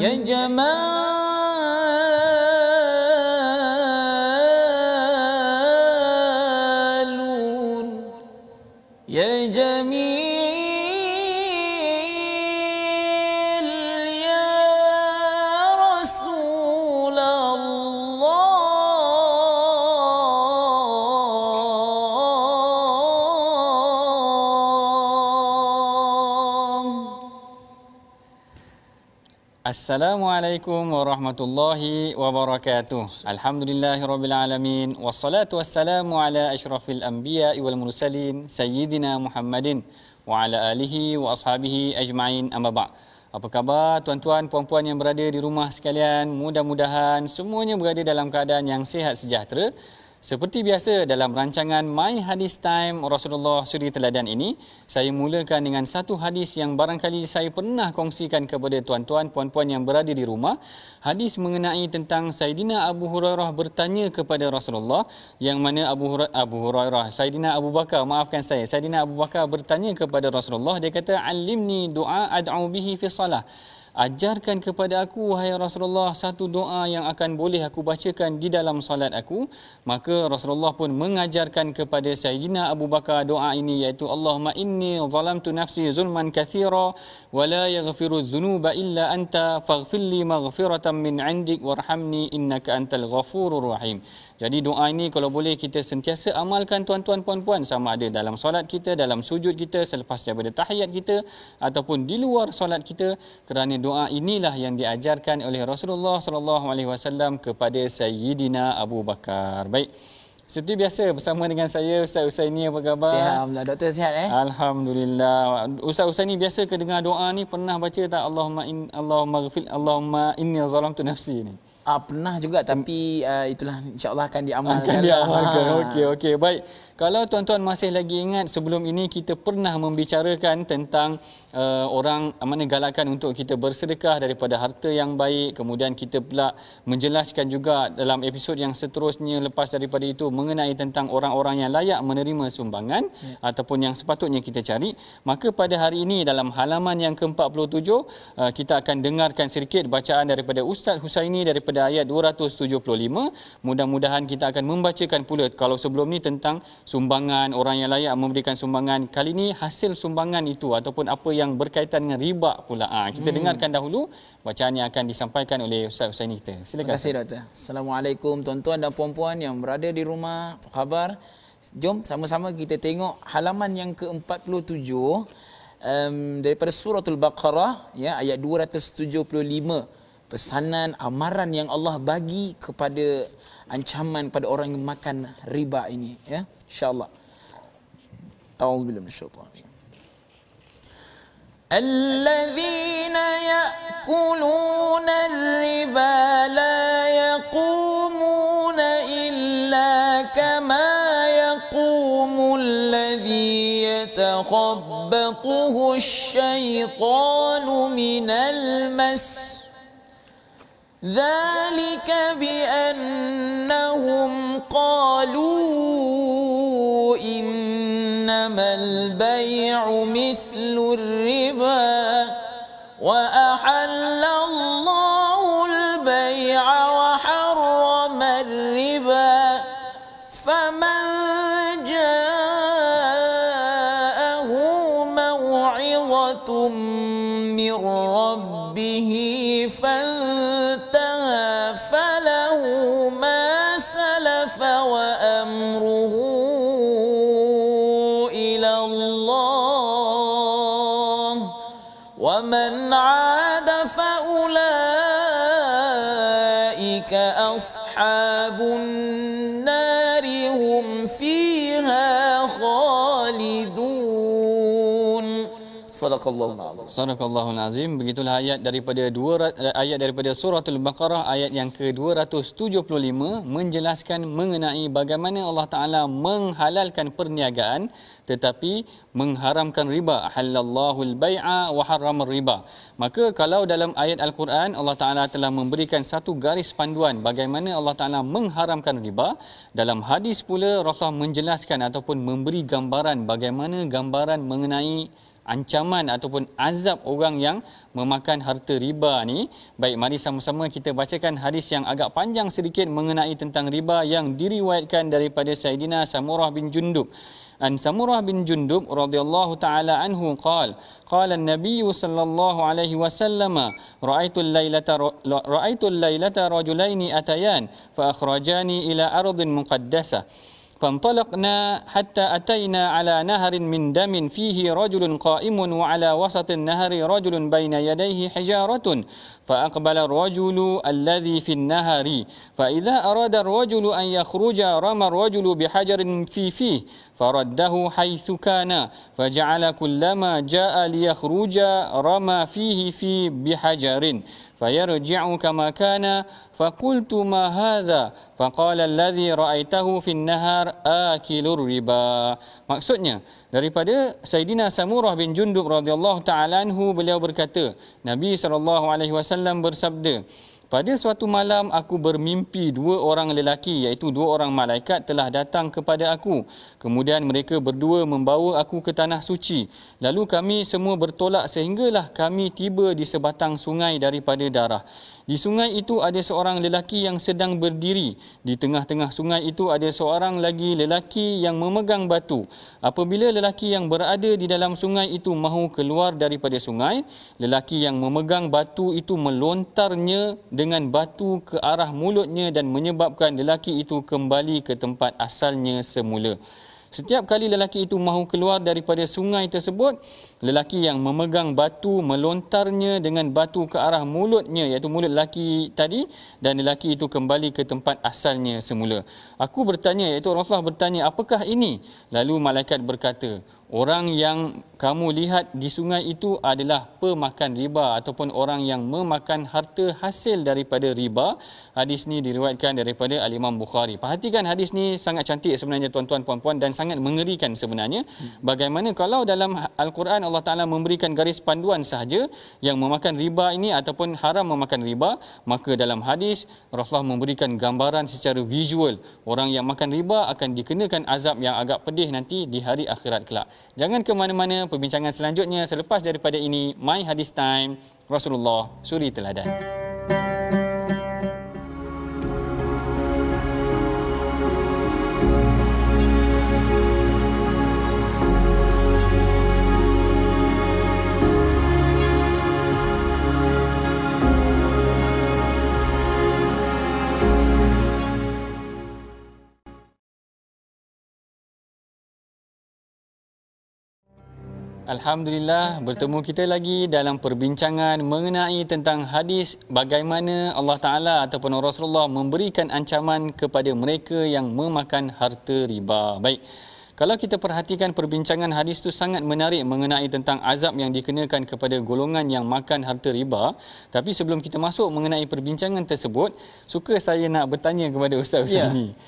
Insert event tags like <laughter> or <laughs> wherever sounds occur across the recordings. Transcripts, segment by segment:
姐姐们。Assalamualaikum warahmatullahi wabarakatuh. Alhamdulillahirrabbilalamin. Wassalatu wassalamu ala ashrafil anbiya wal mursalin sayyidina Muhammadin wa ala alihi wa ashabihi ajma'in amma ba'd. Apa khabar tuan-tuan, puan-puan yang berada di rumah sekalian? Mudah-mudahan semuanya berada dalam keadaan yang sihat sejahtera seperti biasa dalam rancangan My Hadis Time Rasulullah Suri Teladan ini, saya mulakan dengan satu hadis yang barangkali saya pernah kongsikan kepada tuan-tuan, puan-puan yang berada di rumah. Hadis mengenai tentang Saidina Abu Hurairah bertanya kepada Rasulullah yang mana Abu Hura- Abu Hurairah, Saidina Abu Bakar, maafkan saya. Saidina Abu Bakar bertanya kepada Rasulullah, dia kata, alimni doa ad'u bihi fi salah." ajarkan kepada aku wahai Rasulullah satu doa yang akan boleh aku bacakan di dalam solat aku maka Rasulullah pun mengajarkan kepada Sayyidina Abu Bakar doa ini iaitu Allahumma inni zalamtu nafsi zulman kathira wa la yaghfiru dhunuba illa anta faghfirli maghfiratan min 'indik warhamni innaka antal ghafurur rahim jadi doa ini kalau boleh kita sentiasa amalkan tuan-tuan puan-puan sama ada dalam solat kita, dalam sujud kita, selepas daripada tahiyat kita ataupun di luar solat kita kerana doa inilah yang diajarkan oleh Rasulullah sallallahu alaihi wasallam kepada Sayyidina Abu Bakar. Baik. Seperti biasa bersama dengan saya Ustaz Usaini apa khabar? Sihat alhamdulillah. Doktor sihat eh? Alhamdulillah. Ustaz Usaini biasa ke dengar doa ni pernah baca tak Allahumma in Allahumma Allahumma inni zalamtu nafsi ni? Uh, pernah juga tapi uh, itulah insyaallah akan diamalkan. Akan diamalkan. Ha. Okey okey baik. Kalau tuan-tuan masih lagi ingat sebelum ini kita pernah membicarakan tentang uh, orang eh, mana galakan untuk kita bersedekah daripada harta yang baik kemudian kita pula menjelaskan juga dalam episod yang seterusnya lepas daripada itu mengenai tentang orang-orang yang layak menerima sumbangan ya. ataupun yang sepatutnya kita cari maka pada hari ini dalam halaman yang ke-47 uh, eh, kita akan dengarkan sedikit bacaan daripada Ustaz Husaini daripada ayat 275 mudah-mudahan kita akan membacakan pula kalau sebelum ni tentang sumbangan orang yang layak memberikan sumbangan kali ini hasil sumbangan itu ataupun apa yang berkaitan dengan riba pula ha, kita hmm. dengarkan dahulu bacaan yang akan disampaikan oleh Ustaz Husaini kita silakan Terima kasih, Doktor. Assalamualaikum tuan-tuan dan puan-puan yang berada di rumah apa khabar jom sama-sama kita tengok halaman yang ke-47 um, daripada suratul baqarah ya ayat 275 pesanan amaran yang Allah bagi kepada ancaman pada orang yang makan riba ini ya insyaallah auzubillahi minasyaitanir rajim الذين يأكلون الربا لا يقومون إلا كما يقوم الذي يتخبطه الشيطان من mas ذلك بأنهم قالوا إنما البيع مثل الربا وأ Sadaqallahul azim. Sadaqallahul azim. Begitulah ayat daripada dua eh, ayat daripada surah Al-Baqarah ayat yang ke-275 menjelaskan mengenai bagaimana Allah Taala menghalalkan perniagaan tetapi mengharamkan riba halallahu albai'a wa haram riba maka kalau dalam ayat al-Quran Allah Taala telah memberikan satu garis panduan bagaimana Allah Taala mengharamkan riba dalam hadis pula Rasul menjelaskan ataupun memberi gambaran bagaimana gambaran mengenai ancaman ataupun azab orang yang memakan harta riba ni. Baik, mari sama-sama kita bacakan hadis yang agak panjang sedikit mengenai tentang riba yang diriwayatkan daripada Saidina Samurah bin Jundub. An Samurah bin Jundub radhiyallahu taala anhu qal qala an-nabiy sallallahu alaihi wasallam ra'aitu al-lailata ra'aitu al-lailata rajulaini atayan fa akhrajani ila ardin muqaddasah فانطلقنا حتى أتينا على نهر من دم فيه رجل قائم وعلى وسط النهر رجل بين يديه حجارة فأقبل الرجل الذي في النهر فإذا أراد الرجل أن يخرج رمى الرجل بحجر في فيه فرده حيث كان فجعل كلما جاء ليخرج رمى فيه في بحجر فيرجع كما كان فقلت ما هذا فقال الذي رأيته في النهار آكل الربا maksudnya daripada Sayyidina Samurah bin Jundub radhiyallahu taala anhu beliau berkata Nabi saw bersabda pada suatu malam aku bermimpi dua orang lelaki iaitu dua orang malaikat telah datang kepada aku. Kemudian mereka berdua membawa aku ke tanah suci. Lalu kami semua bertolak sehinggalah kami tiba di sebatang sungai daripada darah. Di sungai itu ada seorang lelaki yang sedang berdiri. Di tengah-tengah sungai itu ada seorang lagi lelaki yang memegang batu. Apabila lelaki yang berada di dalam sungai itu mahu keluar daripada sungai, lelaki yang memegang batu itu melontarnya dengan batu ke arah mulutnya dan menyebabkan lelaki itu kembali ke tempat asalnya semula. Setiap kali lelaki itu mahu keluar daripada sungai tersebut, lelaki yang memegang batu melontarnya dengan batu ke arah mulutnya, iaitu mulut lelaki tadi, dan lelaki itu kembali ke tempat asalnya semula. Aku bertanya, iaitu Rasulullah bertanya, apakah ini? Lalu malaikat berkata, orang yang kamu lihat di sungai itu adalah pemakan riba ataupun orang yang memakan harta hasil daripada riba hadis ni diriwayatkan daripada Al Imam Bukhari. Perhatikan hadis ni sangat cantik sebenarnya tuan-tuan puan-puan dan sangat mengerikan sebenarnya. Hmm. Bagaimana kalau dalam Al-Quran Allah Taala memberikan garis panduan sahaja yang memakan riba ini ataupun haram memakan riba, maka dalam hadis Rasulullah memberikan gambaran secara visual orang yang makan riba akan dikenakan azab yang agak pedih nanti di hari akhirat kelak. Jangan ke mana-mana perbincangan selanjutnya selepas daripada ini My Hadis Time Rasulullah Suri Teladan. Hmm. Alhamdulillah bertemu kita lagi dalam perbincangan mengenai tentang hadis bagaimana Allah Taala ataupun Rasulullah memberikan ancaman kepada mereka yang memakan harta riba. Baik. Kalau kita perhatikan perbincangan hadis itu sangat menarik mengenai tentang azab yang dikenakan kepada golongan yang makan harta riba. Tapi sebelum kita masuk mengenai perbincangan tersebut, suka saya nak bertanya kepada ustaz-ustaz ya. ini.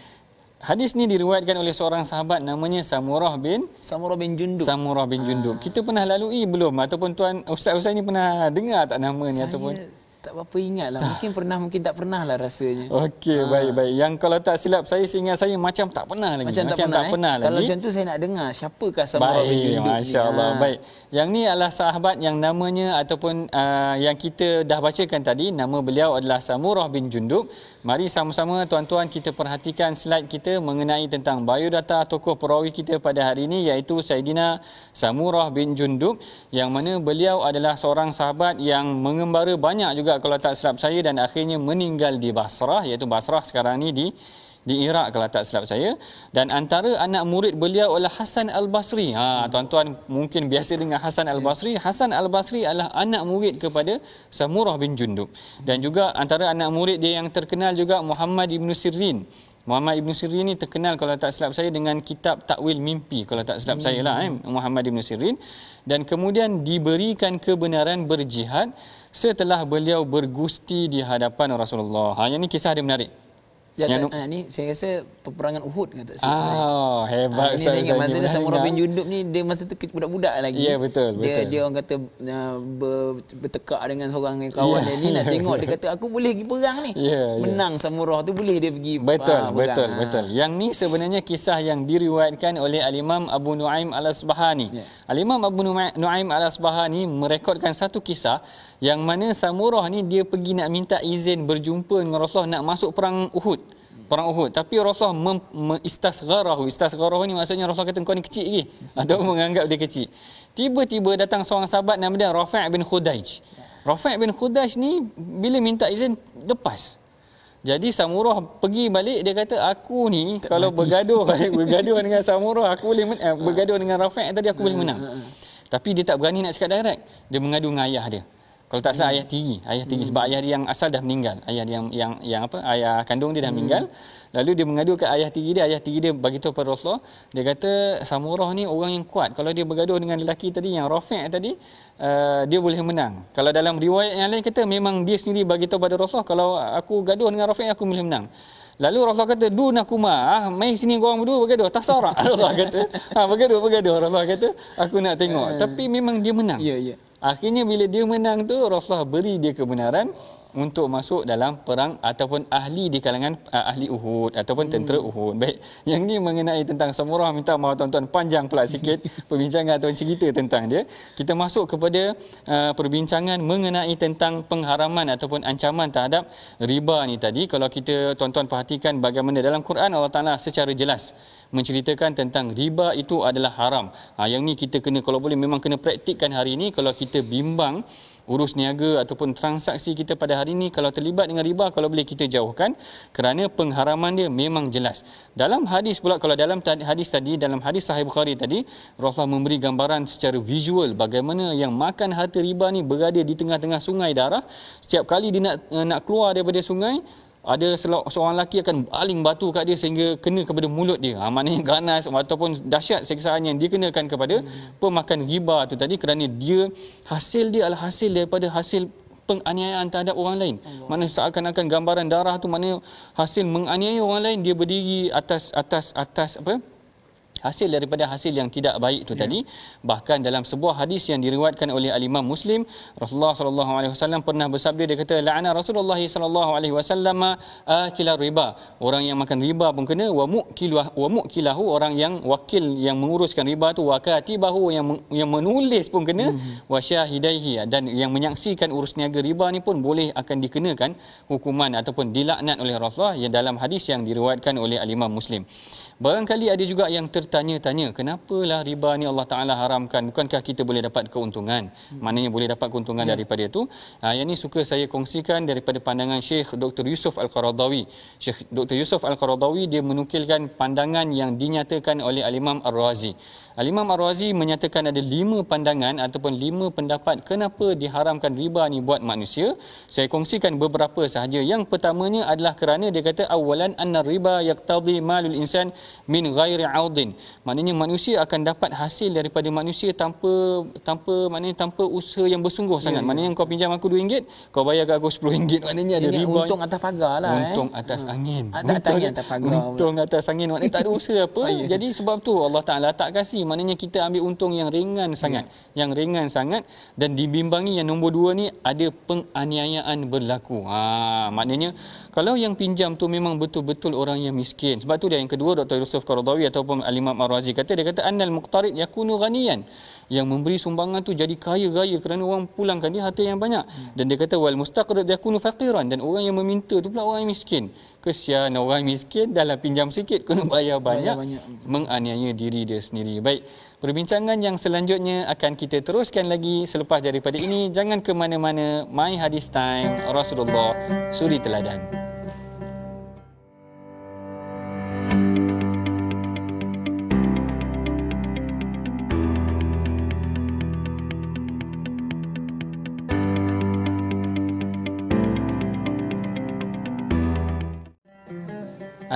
Hadis ni diriwayatkan oleh seorang sahabat namanya Samurah bin Samurah bin Jundub. Samurah bin Jundub. Ha. Kita pernah lalui belum ataupun tuan ustaz-ustaz ni pernah dengar tak nama ni Saya ataupun tak apa ingat lah. Mungkin pernah, mungkin tak pernah lah rasanya. Okey, ha. Ah. baik-baik. Yang kalau tak silap saya, seingat saya macam tak pernah lagi. Macam, macam tak, tak pernah, tak eh? pernah kalau lagi. Kalau macam tu saya nak dengar siapakah sama baik, orang yang Baik, Masya Allah. Ha. Ah. Baik. Yang ni adalah sahabat yang namanya ataupun uh, yang kita dah bacakan tadi. Nama beliau adalah Samurah bin Junduk. Mari sama-sama tuan-tuan kita perhatikan slide kita mengenai tentang biodata tokoh perawi kita pada hari ini iaitu Saidina Samurah bin Junduk. yang mana beliau adalah seorang sahabat yang mengembara banyak juga juga kalau tak silap saya dan akhirnya meninggal di Basrah iaitu Basrah sekarang ni di di Iraq kalau tak silap saya dan antara anak murid beliau adalah Hasan Al-Basri. Ha tuan-tuan mungkin biasa dengan Hasan Al-Basri. Hasan Al-Basri adalah anak murid kepada Samurah bin Jundub. Dan juga antara anak murid dia yang terkenal juga Muhammad Ibn Sirin. Muhammad Ibn Sirin ni terkenal kalau tak silap saya dengan kitab Takwil Mimpi kalau tak silap hmm. saya lah eh Muhammad Ibn Sirin dan kemudian diberikan kebenaran berjihad setelah beliau bergusti di hadapan Rasulullah. Ha yang ni kisah dia menarik. Ya, yang ta, ha, ni saya rasa peperangan Uhud kata saya. Oh, saya. hebat ha, saya. Ini masa dia sama Robin Judup ya. ni dia masa tu budak-budak lagi. Ya, betul, dia, betul. Dia orang kata uh, ber, bertekak dengan seorang kawan ya, dia ni ya, nak betul. <laughs> tengok dia kata aku boleh pergi perang ni. Ya, ya. Menang ya. Samurah tu boleh dia pergi ah, betul, uh, perang. Betul, ha. betul, Yang ni sebenarnya kisah yang diriwayatkan oleh Al Imam Abu Nuaim Al-Asbahani. Ya. Al Imam Abu Nuaim Al-Asbahani merekodkan satu kisah yang mana Samurah ni dia pergi nak minta izin berjumpa dengan Rasulullah nak masuk perang Uhud. Perang Uhud. Tapi Rasulullah mem, mem, istasgharahu. Istasgharahu ni maksudnya Rasulullah kata kau ni kecil lagi. <laughs> Atau menganggap dia kecil. Tiba-tiba datang seorang sahabat nama dia Rafa' bin Khudaj. Rafa' bin Khudaj ni bila minta izin lepas. Jadi Samurah pergi balik dia kata aku ni tak kalau mati. bergaduh <laughs> <laughs> bergaduh dengan Samurah aku boleh eh, bergaduh dengan Rafa' tadi aku boleh hmm, menang. Hmm, hmm. Tapi dia tak berani nak cakap direct. Dia mengadu dengan ayah dia. Kalau tak salah hmm. ayah tiri, ayah tiri hmm. sebab ayah dia yang asal dah meninggal. Ayah dia yang yang yang apa? Ayah kandung dia dah hmm. meninggal. Lalu dia mengadu ke ayah tiri dia, ayah tiri dia bagi tahu pada Rasulullah, dia kata Samurah ni orang yang kuat. Kalau dia bergaduh dengan lelaki tadi yang Rafiq tadi, uh, dia boleh menang. Kalau dalam riwayat yang lain kata memang dia sendiri bagi tahu pada Rasulullah kalau aku gaduh dengan Rafiq aku boleh menang. Lalu Rasulullah kata, dunakuma, ah, mai sini korang berdua bergaduh, tak seorang. <laughs> Rasulullah kata, ha, bergaduh, bergaduh. Rasulullah kata, aku nak tengok. Uh, Tapi memang dia menang. Ya, yeah, ya. Yeah. Akhirnya bila dia menang tu Rasulullah beri dia kebenaran untuk masuk dalam perang ataupun ahli di kalangan uh, ahli Uhud ataupun hmm. tentera hmm. Uhud. Baik, yang ni mengenai tentang Samurah minta mahu tuan-tuan panjang pula sikit <laughs> perbincangan atau cerita tentang dia. Kita masuk kepada uh, perbincangan mengenai tentang pengharaman ataupun ancaman terhadap riba ni tadi. Kalau kita tuan-tuan perhatikan bagaimana dalam Quran Allah Taala secara jelas menceritakan tentang riba itu adalah haram. Ha, yang ni kita kena kalau boleh memang kena praktikkan hari ini kalau kita bimbang urus niaga ataupun transaksi kita pada hari ini kalau terlibat dengan riba kalau boleh kita jauhkan kerana pengharaman dia memang jelas. Dalam hadis pula kalau dalam hadis tadi dalam hadis Sahih Bukhari tadi Rasulullah memberi gambaran secara visual bagaimana yang makan harta riba ni berada di tengah-tengah sungai darah setiap kali dia nak eh, nak keluar daripada sungai ada seorang lelaki akan baling batu kat dia sehingga kena kepada mulut dia. Ha, maknanya <laughs> ganas ataupun dahsyat seksaan yang dia dikenakan kepada hmm. pemakan riba tu tadi kerana dia hasil dia adalah hasil daripada hasil penganiayaan terhadap orang lain. Mana seakan-akan gambaran darah tu mana hasil menganiaya orang lain dia berdiri atas atas atas apa? hasil daripada hasil yang tidak baik itu yeah. tadi bahkan dalam sebuah hadis yang diriwayatkan oleh alimah Muslim Rasulullah sallallahu alaihi wasallam pernah bersabda dia kata la'ana Rasulullah sallallahu alaihi wasallam akila riba orang yang makan riba pun kena wa mukilah wa mukilahu orang yang wakil yang menguruskan riba tu wa katibahu yang yang menulis pun kena hmm. wa syahidaihi dan yang menyaksikan urus niaga riba ni pun boleh akan dikenakan hukuman ataupun dilaknat oleh Rasulullah yang dalam hadis yang diriwayatkan oleh alimah Muslim barangkali ada juga yang ter tanya tanya kenapa lah riba ni Allah Taala haramkan bukankah kita boleh dapat keuntungan hmm. maknanya boleh dapat keuntungan ya. daripada itu ha yang ni suka saya kongsikan daripada pandangan Syekh Dr Yusuf Al-Qaradawi Syekh Dr Yusuf Al-Qaradawi dia menukilkan pandangan yang dinyatakan oleh Al-Imam Ar-Razi Al-Imam Ar-Razi menyatakan ada lima pandangan ataupun lima pendapat kenapa diharamkan riba ni buat manusia. Saya kongsikan beberapa sahaja. Yang pertamanya adalah kerana dia kata awalan anna riba yaqtadi malul insan min ghairi audin. Maknanya manusia akan dapat hasil daripada manusia tanpa tanpa maknanya tanpa usaha yang bersungguh yeah. sangat. Ya, ya. Maknanya kau pinjam aku RM2, kau bayar aku RM10. Maknanya ada riba. Untung atas pagar lah. Eh. Untung atas hmm. angin. untung, atas angin atas pagar. Untung atas angin. Maknanya tak ada usaha apa. <laughs> Oh, ya. Jadi sebab tu Allah Ta'ala tak kasih maknanya kita ambil untung yang ringan sangat hmm. yang ringan sangat dan dibimbangi yang nombor dua ni ada penganiayaan berlaku ha maknanya kalau yang pinjam tu memang betul-betul orang yang miskin sebab tu dia yang kedua Dr Yusuf Qaradawi ataupun Al Imam Ar-Razi kata dia kata annal muqtarid yakunu ghaniyan yang memberi sumbangan tu jadi kaya raya kerana orang pulangkan dia harta yang banyak hmm. dan dia kata wal mustaqrid yakunu faqiran dan orang yang meminta tu pula orang yang miskin kesian orang miskin dalam pinjam sikit kena bayar banyak, banyak. menganiaya diri dia sendiri baik perbincangan yang selanjutnya akan kita teruskan lagi selepas daripada ini jangan ke mana-mana my hadis time rasulullah suri teladan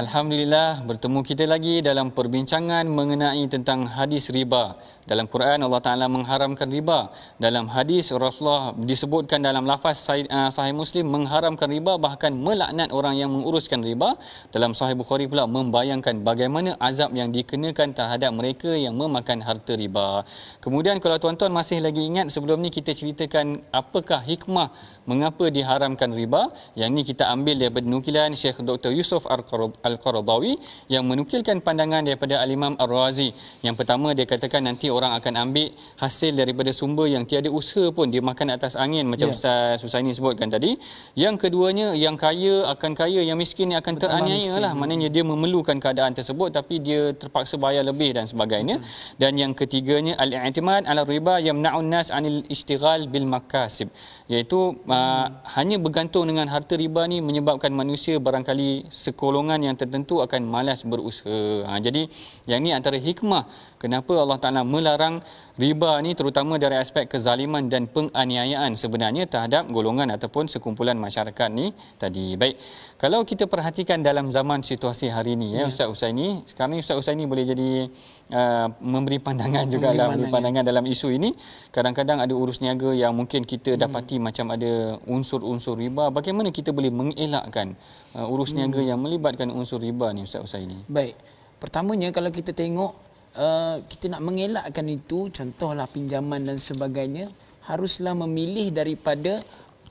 Alhamdulillah bertemu kita lagi dalam perbincangan mengenai tentang hadis riba. Dalam Quran Allah Taala mengharamkan riba. Dalam hadis Rasulullah disebutkan dalam lafaz uh, Sahih Muslim mengharamkan riba bahkan melaknat orang yang menguruskan riba. Dalam Sahih Bukhari pula membayangkan bagaimana azab yang dikenakan terhadap mereka yang memakan harta riba. Kemudian kalau tuan-tuan masih lagi ingat sebelum ni kita ceritakan apakah hikmah mengapa diharamkan riba yang ni kita ambil daripada nukilan Syekh Dr Yusuf Al-Qarad al qarad Al-Qaradawi yang menukilkan pandangan daripada Al-Imam Ar-Razi. Yang pertama dia katakan nanti orang akan ambil hasil daripada sumber yang tiada usaha pun dia makan atas angin macam yeah. Ustaz Husaini sebutkan tadi. Yang keduanya yang kaya akan kaya, yang miskin akan teraniaya lah. Maknanya dia memerlukan keadaan tersebut tapi dia terpaksa bayar lebih dan sebagainya. Betul. Dan yang ketiganya al-i'timad ala riba naun nas anil istighal bil makasib iaitu hmm. uh, hanya bergantung dengan harta riba ni menyebabkan manusia barangkali sekolongan yang tertentu akan malas berusaha. Ha, jadi yang ini antara hikmah kenapa Allah Ta'ala melarang riba ini, terutama dari aspek kezaliman dan penganiayaan sebenarnya terhadap golongan ataupun sekumpulan masyarakat ni tadi. Baik, kalau kita perhatikan dalam zaman situasi hari ini ya, ya. Ustaz ini, sekarang Ustaz ini boleh jadi uh, memberi pandangan juga dalam memberi lah, pandangan dalam isu ini kadang-kadang ada urus niaga yang mungkin kita hmm. dapati macam ada unsur-unsur riba bagaimana kita boleh mengelakkan uh, urus hmm. niaga yang melibatkan unsur riba ni Ustaz ini? baik pertamanya kalau kita tengok Uh, kita nak mengelakkan itu contohlah pinjaman dan sebagainya haruslah memilih daripada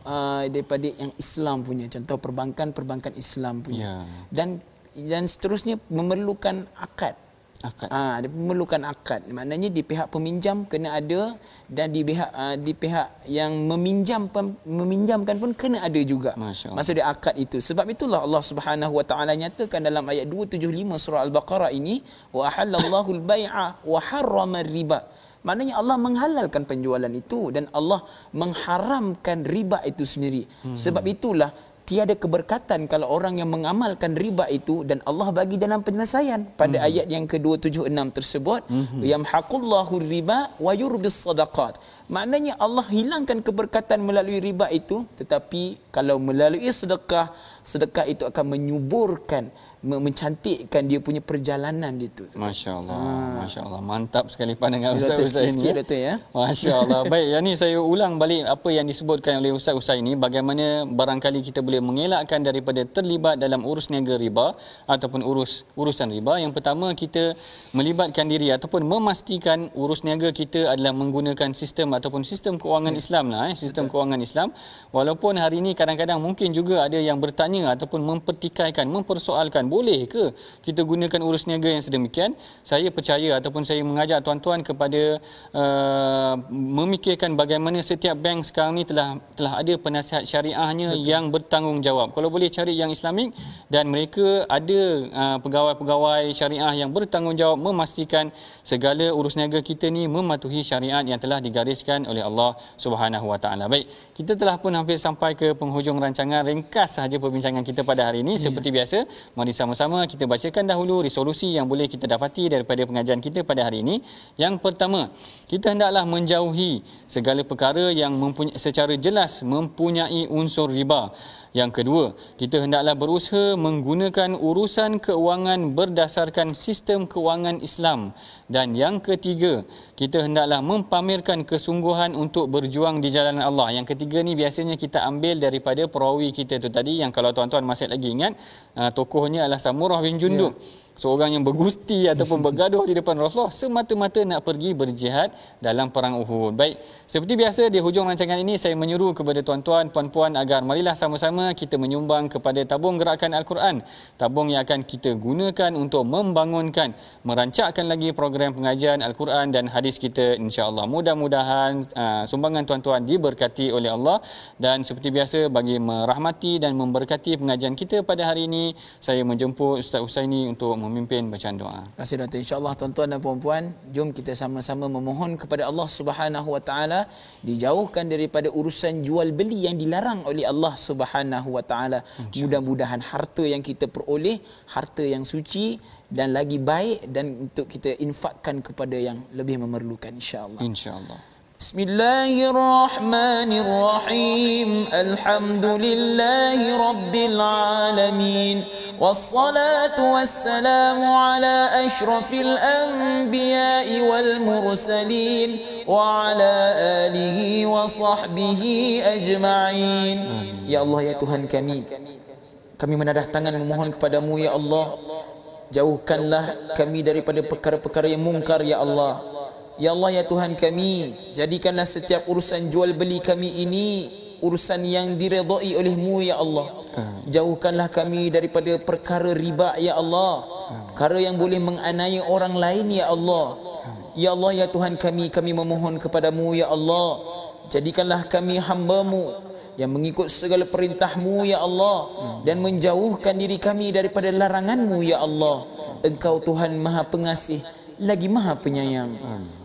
uh, daripada yang Islam punya contoh perbankan perbankan Islam punya yeah. dan dan seterusnya memerlukan akad akad ah uh, dia memerlukan akad maknanya di pihak peminjam kena ada dan di pihak uh, di pihak yang meminjam pem, meminjamkan pun kena ada juga maksud akad itu sebab itulah Allah Subhanahu wa taala nyatakan dalam ayat 275 surah al-baqarah ini wa halallahu al-bai'a wa harrama riba Maknanya Allah menghalalkan penjualan itu dan Allah mengharamkan riba itu sendiri. Hmm. Sebab itulah tiada keberkatan kalau orang yang mengamalkan riba itu dan Allah bagi dalam penyelesaian pada hmm. ayat yang ke-276 tersebut hmm. yamhaqullahu riba wa yurbis sadaqat maknanya Allah hilangkan keberkatan melalui riba itu tetapi kalau melalui sedekah sedekah itu akan menyuburkan mencantikkan dia punya perjalanan dia tu. Masya-Allah. Ha. Masya-Allah. Mantap sekali pandangan Ustaz Usai ini. Ya. Doktor, ya. Masya-Allah. <laughs> Baik, yang ni saya ulang balik apa yang disebutkan oleh Ustaz Usai ini bagaimana barangkali kita boleh mengelakkan daripada terlibat dalam urus niaga riba ataupun urus urusan riba. Yang pertama kita melibatkan diri ataupun memastikan urus niaga kita adalah menggunakan sistem ataupun sistem keuangan hmm. Ya. Islam lah, eh. sistem Betul. kewangan Islam. Walaupun hari ini kadang-kadang mungkin juga ada yang bertanya ataupun mempertikaikan, mempersoalkan boleh ke kita gunakan urus niaga yang sedemikian saya percaya ataupun saya mengajak tuan-tuan kepada uh, memikirkan bagaimana setiap bank sekarang ni telah telah ada penasihat syariahnya Betul. yang bertanggungjawab kalau boleh cari yang islamik dan mereka ada uh, pegawai-pegawai syariah yang bertanggungjawab memastikan segala urus niaga kita ni mematuhi syariat yang telah digariskan oleh Allah Subhanahu Wa Taala baik kita telah pun hampir sampai ke penghujung rancangan ringkas sahaja perbincangan kita pada hari ini ya. seperti biasa mari sama-sama kita bacakan dahulu resolusi yang boleh kita dapati daripada pengajian kita pada hari ini. Yang pertama, kita hendaklah menjauhi segala perkara yang secara jelas mempunyai unsur riba. Yang kedua, kita hendaklah berusaha menggunakan urusan keuangan berdasarkan sistem keuangan Islam. Dan yang ketiga, kita hendaklah mempamerkan kesungguhan untuk berjuang di jalan Allah. Yang ketiga ni biasanya kita ambil daripada perawi kita tu tadi yang kalau tuan-tuan masih lagi ingat, uh, tokohnya adalah Samurah bin Junduk. Yeah seorang yang bergusti <laughs> ataupun bergaduh di depan Rasulullah semata-mata nak pergi berjihad dalam perang Uhud. Baik, seperti biasa di hujung rancangan ini saya menyuruh kepada tuan-tuan, puan-puan agar marilah sama-sama kita menyumbang kepada tabung gerakan Al-Quran. Tabung yang akan kita gunakan untuk membangunkan, merancakkan lagi program pengajian Al-Quran dan hadis kita insya-Allah. Mudah-mudahan ah, sumbangan tuan-tuan diberkati oleh Allah dan seperti biasa bagi merahmati dan memberkati pengajian kita pada hari ini, saya menjemput Ustaz Husaini untuk memimpin bacaan doa. Terima kasih Dr. InsyaAllah tuan-tuan dan puan-puan. Jom kita sama-sama memohon kepada Allah Subhanahu Wa Taala dijauhkan daripada urusan jual beli yang dilarang oleh Allah Subhanahu Wa Taala. Mudah-mudahan harta yang kita peroleh, harta yang suci dan lagi baik dan untuk kita infakkan kepada yang lebih memerlukan insyaAllah. InsyaAllah. بسم الله الرحمن الرحيم الحمد لله رب العالمين والصلاة والسلام على أشرف الأنبياء والمرسلين وعلى آله وصحبه أجمعين يا الله يا Tuhan kami kami menadah tangan memohon kepadamu ya Allah jauhkanlah kami daripada perkara-perkara yang mungkar ya Allah ya Allah ya Tuhan kami jadikanlah setiap urusan jual beli kami ini urusan yang diredai olehmu ya Allah. Amin. Ha. Jauhkanlah kami daripada perkara riba ya Allah. Amin. Ha. Perkara yang boleh menganai orang lain ya Allah. Amin. Ha. Ya Allah ya Tuhan kami kami memohon kepadamu ya Allah. Jadikanlah kami hambamu yang mengikut segala perintahmu ya Allah hmm. dan menjauhkan diri kami daripada laranganmu ya Allah. Engkau Tuhan Maha Pengasih lagi Maha Penyayang. Amin.